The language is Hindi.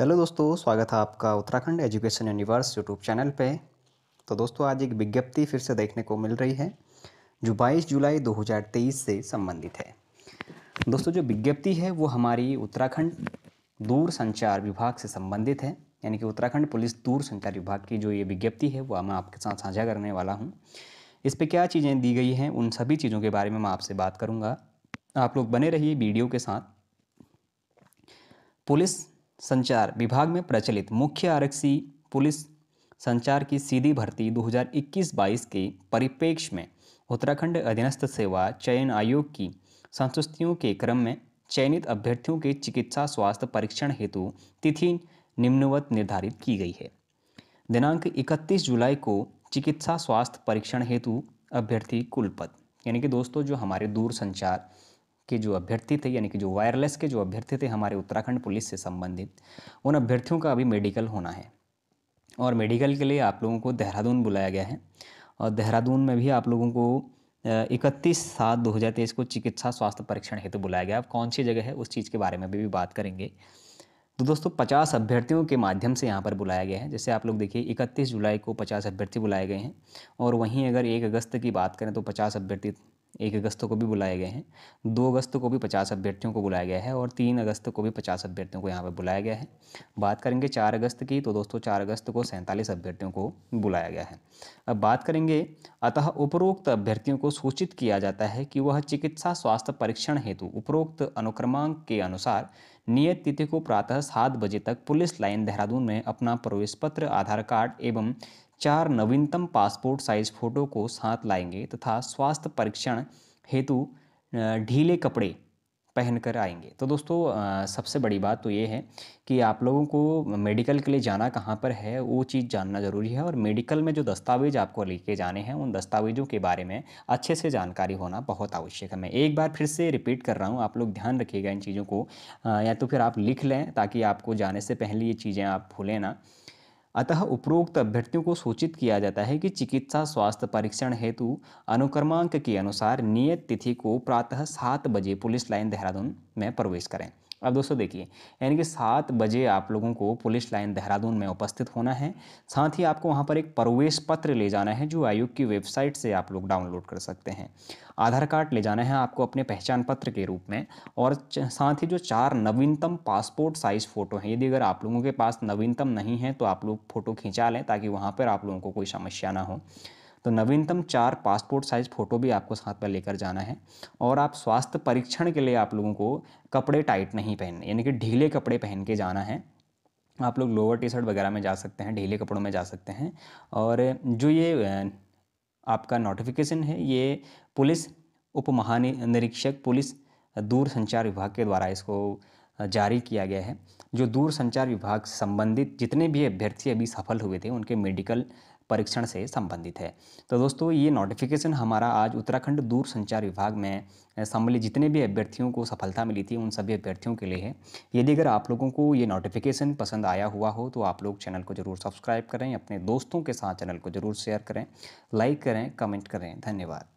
हेलो दोस्तों स्वागत है आपका Uttarakhand education universe YouTube channel पे तो दोस्तों आज एक विज्ञप्ति फिर से देखने को मिल रही है जो 22 जुलाई 2023 से संबंधित है दोस्तों जो विज्ञप्ति है वो हमारी उत्तराखंड दूर संचार विभाग से संबंधित है यानी कि उत्तराखंड पुलिस दूर संचार विभाग की जो ये विज्ञप्ति है वह मैं आपके साथ साझा करने वाला हूँ इस पर क्या चीज़ें दी गई हैं उन सभी चीज़ों के बारे में मैं आपसे बात करूँगा आप लोग बने रहिए वीडियो के साथ पुलिस संचार विभाग में प्रचलित मुख्य आरक्षी पुलिस संचार की सीधी भर्ती 2021-22 के परिप्रेक्ष्य में उत्तराखंड अधीनस्थ सेवा चयन आयोग की संतुष्टियों के क्रम में चयनित अभ्यर्थियों के चिकित्सा स्वास्थ्य परीक्षण हेतु तिथि निम्नवत निर्धारित की गई है दिनांक 31 जुलाई को चिकित्सा स्वास्थ्य परीक्षण हेतु अभ्यर्थी कुलपत यानी कि दोस्तों जो हमारे दूर संचार के जो अभ्यर्थी थे यानी कि जो वायरलेस के जो अभ्यर्थी थे हमारे उत्तराखंड पुलिस से संबंधित उन अभ्यर्थियों का अभी मेडिकल होना है और मेडिकल के लिए आप लोगों को देहरादून बुलाया गया है और देहरादून में भी आप लोगों को इकतीस सात दो हज़ार तेईस को चिकित्सा स्वास्थ्य परीक्षण हेतु तो बुलाया गया अब कौन सी जगह है उस चीज़ के बारे में भी, भी बात करेंगे तो दोस्तों पचास अभ्यर्थियों के माध्यम से यहाँ पर बुलाया गया है जैसे आप लोग देखिए इकतीस जुलाई को पचास अभ्यर्थी बुलाए गए हैं और वहीं अगर एक अगस्त की बात करें तो पचास अभ्यर्थी एक अगस्त को भी बुलाए गए हैं दो अगस्त को भी पचास अभ्यर्थियों को बुलाया गया है और तीन अगस्त को भी पचास अभ्यर्थियों को यहाँ पर बुलाया गया है बात करेंगे चार अगस्त की तो दोस्तों चार अगस्त को सैंतालीस अभ्यर्थियों को बुलाया गया है अब बात करेंगे अतः उपरोक्त अभ्यर्थियों को सूचित किया जाता है कि वह चिकित्सा स्वास्थ्य परीक्षण हेतु उपरोक्त अनुक्रमांक के अनुसार नियत तिथि को प्रातः सात बजे तक पुलिस लाइन देहरादून में अपना प्रवेश पत्र आधार कार्ड एवं चार नवीनतम पासपोर्ट साइज फोटो को साथ लाएंगे तथा स्वास्थ्य परीक्षण हेतु ढीले कपड़े पहन कर आएंगे तो दोस्तों सबसे बड़ी बात तो ये है कि आप लोगों को मेडिकल के लिए जाना कहाँ पर है वो चीज़ जानना ज़रूरी है और मेडिकल में जो दस्तावेज आपको लेके जाने हैं उन दस्तावेजों के बारे में अच्छे से जानकारी होना बहुत आवश्यक है मैं एक बार फिर से रिपीट कर रहा हूँ आप लोग ध्यान रखिएगा इन चीज़ों को या तो फिर आप लिख लें ताकि आपको जाने से पहले ये चीज़ें आप भूलें ना अतः उपरोक्त अभ्यर्थियों को सूचित किया जाता है कि चिकित्सा स्वास्थ्य परीक्षण हेतु अनुक्रमांक के अनुसार नियत तिथि को प्रातः सात बजे पुलिस लाइन देहरादून में प्रवेश करें अब दोस्तों देखिए यानी कि सात बजे आप लोगों को पुलिस लाइन देहरादून में उपस्थित होना है साथ ही आपको वहाँ पर एक प्रवेश पत्र ले जाना है जो आयोग की वेबसाइट से आप लोग डाउनलोड कर सकते हैं आधार कार्ड ले जाना है आपको अपने पहचान पत्र के रूप में और साथ ही जो चार नवीनतम पासपोर्ट साइज़ फ़ोटो हैं यदि अगर आप लोगों के पास नवीनतम नहीं है तो आप लोग फ़ोटो खिंचा लें ताकि वहाँ पर आप लोगों को कोई समस्या ना हो तो नवीनतम चार पासपोर्ट साइज़ फ़ोटो भी आपको साथ में लेकर जाना है और आप स्वास्थ्य परीक्षण के लिए आप लोगों को कपड़े टाइट नहीं पहनने यानी कि ढीले कपड़े पहन के जाना है आप लोग लोअर टी शर्ट वगैरह में जा सकते हैं ढीले कपड़ों में जा सकते हैं और जो ये आपका नोटिफिकेशन है ये पुलिस उप महानिरीक्षक पुलिस दूर संचार विभाग के द्वारा इसको जारी किया गया है जो दूर संचार विभाग से संबंधित जितने भी अभ्यर्थी अभी सफल हुए थे उनके मेडिकल परीक्षण से संबंधित है तो दोस्तों ये नोटिफिकेशन हमारा आज उत्तराखंड दूर संचार विभाग में सम्मिलित जितने भी अभ्यर्थियों को सफलता मिली थी उन सभी अभ्यर्थियों के लिए है यदि अगर आप लोगों को ये नोटिफिकेशन पसंद आया हुआ हो तो आप लोग चैनल को ज़रूर सब्सक्राइब करें अपने दोस्तों के साथ चैनल को ज़रूर शेयर करें लाइक करें कमेंट करें धन्यवाद